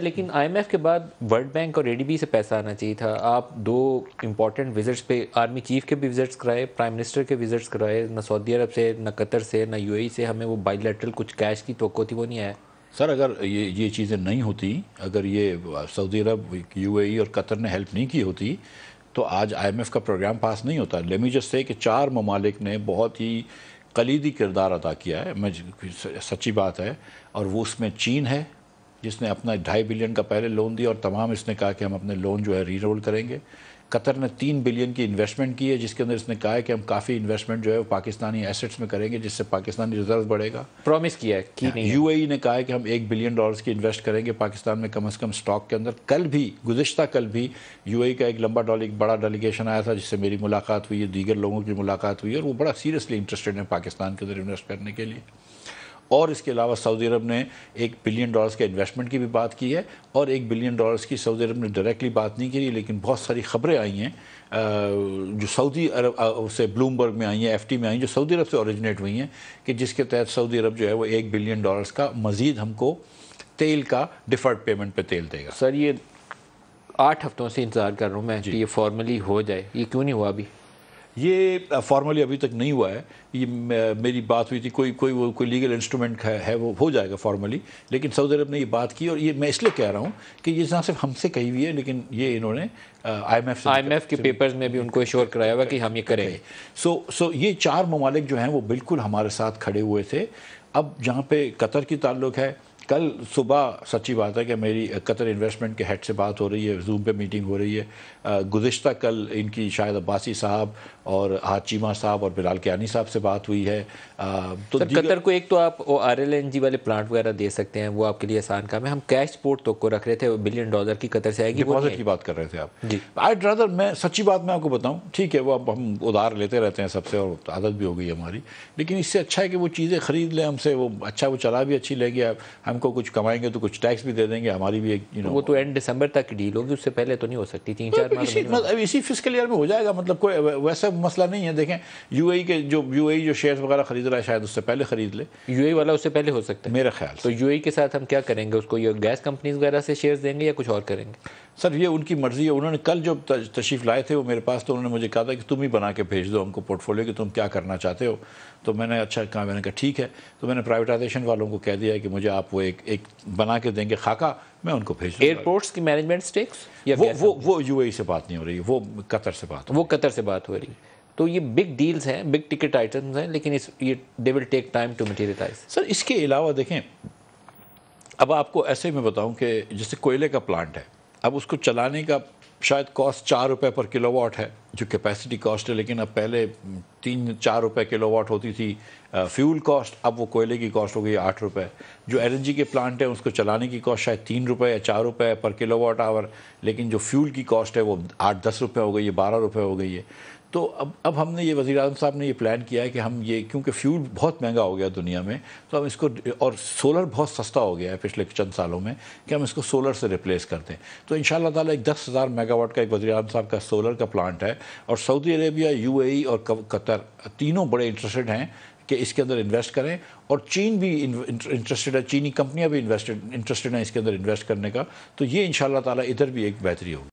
लेकिन आईएमएफ के बाद वर्ल्ड बैंक और एडीबी से पैसा आना चाहिए था आप दो इम्पोर्टेंट विजिट्स पे आर्मी चीफ के भी विजिट्स कराए प्राइम मिनिस्टर के विजिट्स कराए ना सऊदी अरब से ना कतर से ना यूएई e से हमें वो बाइलेटरल कुछ कैश की तो थी वो नहीं आया सर अगर ये ये चीज़ें नहीं होती अगर ये सऊदी अरब यू और कतर ने हेल्प नहीं की होती तो आज आई का प्रोग्राम पास नहीं होता लेमी जस्ट से कि चार ममालिक ने बहुत ही कलीदी किरदार अदा किया है मैं सच्ची बात है और वो उसमें चीन है जिसने अपना ढाई बिलियन का पहले लोन दिया और तमाम इसने कहा कि हम अपने लोन जो है रीरोल करेंगे कतर ने तीन बिलियन की इन्वेस्टमेंट की है जिसके अंदर इसने कहा है कि हम काफ़ी इन्वेस्टमेंट जो है वो पाकिस्तानी एसेट्स में करेंगे जिससे पाकिस्तानी रिजर्व बढ़ेगा प्रॉमिस किया है कि यू ए e ने कहा है कि हम एक बिलियन डॉलर्स की इन्वेस्ट करेंगे पाकिस्तान में कम अज़ कम स्टॉक के अंदर कल भी गुजशत कल भी यू e का एक लंबा डॉल एक बड़ा डेलीगेशन आया था जिससे मेरी मुलाकात हुई है दीगर लोगों की मुलाकात हुई और वो बड़ा सीरियसली इंटरेस्टेड है पाकिस्तान के अंदर इन्वेस्ट करने के लिए और इसके अलावा सऊदी अरब ने एक बिलियन डॉलर्स के इन्वेस्टमेंट की भी बात की है और एक बिलियन डॉलर्स की सऊदी अरब ने डायरेक्टली बात नहीं की लेकिन बहुत सारी खबरें आई हैं जो सऊदी अरब से ब्लूमबर्ग में आई हैं एफ में आई जो सऊदी अरब से ओरिजिनेट हुई हैं कि जिसके तहत सऊदी अरब जो है वो एक बिलियन डॉलर्स का मज़ीद हमको तेल का डिफर्ड पेमेंट पे तेल देगा सर ये आठ हफ्तों से इंतज़ार कर रहा हूँ मैं कि ये फॉर्मली हो जाए ये क्यों नहीं हुआ अभी ये फॉर्मली अभी तक नहीं हुआ है ये मेरी बात हुई थी कोई कोई वो कोई लीगल इंस्ट्रूमेंट है, है वो हो जाएगा फॉर्मली लेकिन सऊदी अरब ने ये बात की और ये मैं इसलिए कह रहा हूँ कि ये ना सिर्फ हमसे कही हुई है लेकिन ये इन्होंने आईएमएफ आईएमएफ के पेपर्स में भी उनको एश्योर कराया हुआ कि हम ये करें सो सो ये चार ममालिक जो हैं वो बिल्कुल हमारे साथ खड़े हुए थे अब जहाँ पे कतर की ताल्लुक़ है कल सुबह सच्ची बात है कि मेरी कतर इन्वेस्टमेंट के हेड से बात हो रही है जूम पे मीटिंग हो रही है गुज्त कल इनकी शायद अब्बासी साहब और हाचीमा साहब और बिलाल क्यानी साहब से बात हुई है तो तो कतर को एक तो आप आर एल एन जी वाले प्लांट वगैरह दे सकते हैं वो आपके लिए आसान काम है हम कैश पोर्ट तो को रख रहे थे बिलियन डॉलर की कतर से आएगी डिपॉजिट की बात कर रहे थे आप आई ड्रादर मैं सच्ची बात मैं आपको बताऊँ ठीक है वो अब हम उधार लेते रहते हैं सबसे और आदत भी हो गई हमारी लेकिन इससे अच्छा है कि वो चीज़ें खरीद लें हमसे वो अच्छा वो चला भी अच्छी लेगी हमको कुछ कमाएंगे तो कुछ टैक्स भी दे देंगे हमारी भी एक यू नो वो तो एंड दिसंबर तक डील होगी उससे पहले तो नहीं हो सकती तीन तो चार इसी मतलब इसी फिजिकल ईयर में हो जाएगा मतलब कोई वैसा मसला नहीं है देखें यू e के जो यू e जो शेयर वगैरह खरीद रहा है शायद उससे पहले खरीद ले यू e वाला उससे पहले हो सकता है मेरा ख्याल तो यू के साथ हम क्या करेंगे उसको ये गैस कंपनीज वगैरह से शेयर देंगे या कुछ और करेंगे सर ये उनकी मर्ज़ी है उन्होंने कल जो तशरीफ़ लाए थे वो मेरे पास तो उन्होंने मुझे कहा था कि तुम ही बना के भेज दो हमको पोर्टफोलियो कि तुम क्या करना चाहते हो तो मैंने अच्छा कहा मैंने कहा ठीक है तो मैंने प्राइवेटाइजेशन वालों को कह दिया कि मुझे आप वो एक एक बना के देंगे खाका मैं उनको भेज एयरपोर्ट्स की मैनेजमेंट स्टेक्स या वो वो वो यू e से बात नहीं हो रही वो कतर से बात वो कतर से बात हो रही है तो ये बिग डील्स हैं बिग टिकट आइटम्स हैं लेकिन इस ये they will take time to materialise sir इसके अलावा देखें अब आपको ऐसे मैं बताऊं कि जैसे कोयले का प्लांट है अब उसको चलाने का शायद कॉस्ट चार रुपये पर किलोवाट है जो कैपेसिटी कॉस्ट है लेकिन अब पहले तीन चार रुपए किलो वाट होती थी फ्यूल कॉस्ट अब वो कोयले की कॉस्ट हो गई आठ रुपए जो एलएनजी के प्लांट है उसको चलाने की कॉस्ट शायद तीन रुपए या चार रुपए पर किलो वाट आवर लेकिन जो फ्यूल की कॉस्ट है वो आठ दस रुपये हो गई है बारह रुपये हो गई है तो अब अब हमने ये वज़ी अजम साहब ने ये प्लान किया है कि हम ये क्योंकि फ्यूल बहुत महंगा हो गया दुनिया में तो हम इसको और सोलर बहुत सस्ता हो गया है पिछले चंद सालों में कि हम इसको सोलर से रिप्लेस करते हैं तो इन ताला एक दस हज़ार मेगावाट का एक वजी साहब का सोलर का प्लांट है और सऊदी अरेबिया यूएई और कतर तीनों बड़े इंटरेस्टेड हैं कि इसके अंदर इन्वेस्ट करें और चीन भी इंटरेस्टेड है चीनी कंपनियां भी इंटरेस्टेड इंटरेस्टेड हैं इसके अंदर इन्वेस्ट करने का तो ये इन ताला इधर भी एक बेहतरी होगी